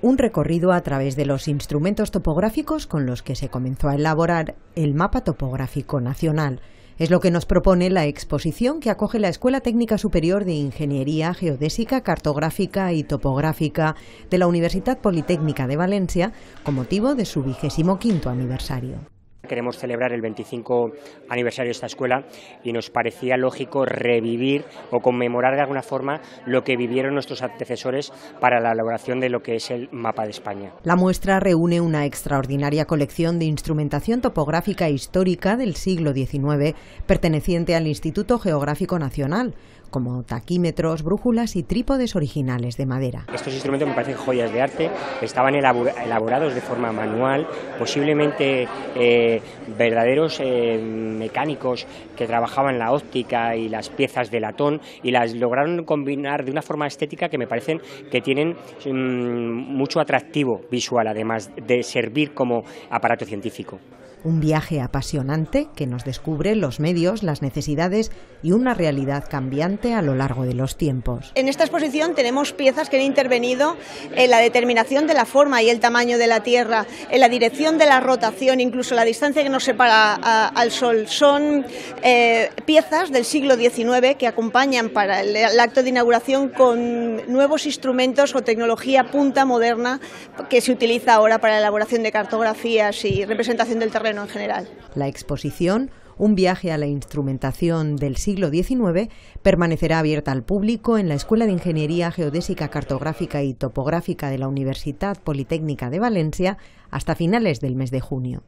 un recorrido a través de los instrumentos topográficos con los que se comenzó a elaborar el mapa topográfico nacional. Es lo que nos propone la exposición que acoge la Escuela Técnica Superior de Ingeniería Geodésica, Cartográfica y Topográfica de la Universidad Politécnica de Valencia con motivo de su vigésimo quinto aniversario. Queremos celebrar el 25 aniversario de esta escuela y nos parecía lógico revivir o conmemorar de alguna forma lo que vivieron nuestros antecesores para la elaboración de lo que es el mapa de España. La muestra reúne una extraordinaria colección de instrumentación topográfica e histórica del siglo XIX perteneciente al Instituto Geográfico Nacional, como taquímetros, brújulas y trípodes originales de madera. Estos instrumentos me parecen joyas de arte, estaban elaborados de forma manual, posiblemente... Eh, verdaderos eh, mecánicos que trabajaban la óptica y las piezas de latón y las lograron combinar de una forma estética que me parecen que tienen mm, mucho atractivo visual, además de servir como aparato científico. Un viaje apasionante que nos descubre los medios, las necesidades y una realidad cambiante a lo largo de los tiempos. En esta exposición tenemos piezas que han intervenido en la determinación de la forma y el tamaño de la Tierra, en la dirección de la rotación, incluso la distancia, distancia que nos separa al sol. Son eh, piezas del siglo XIX que acompañan para el, el, acto de inauguración con nuevos instrumentos o tecnología punta moderna que se utiliza ahora para la elaboración de cartografías y representación del terreno en general. La exposición un viaje a la instrumentación del siglo XIX permanecerá abierta al público en la Escuela de Ingeniería Geodésica, Cartográfica y Topográfica de la Universidad Politécnica de Valencia hasta finales del mes de junio.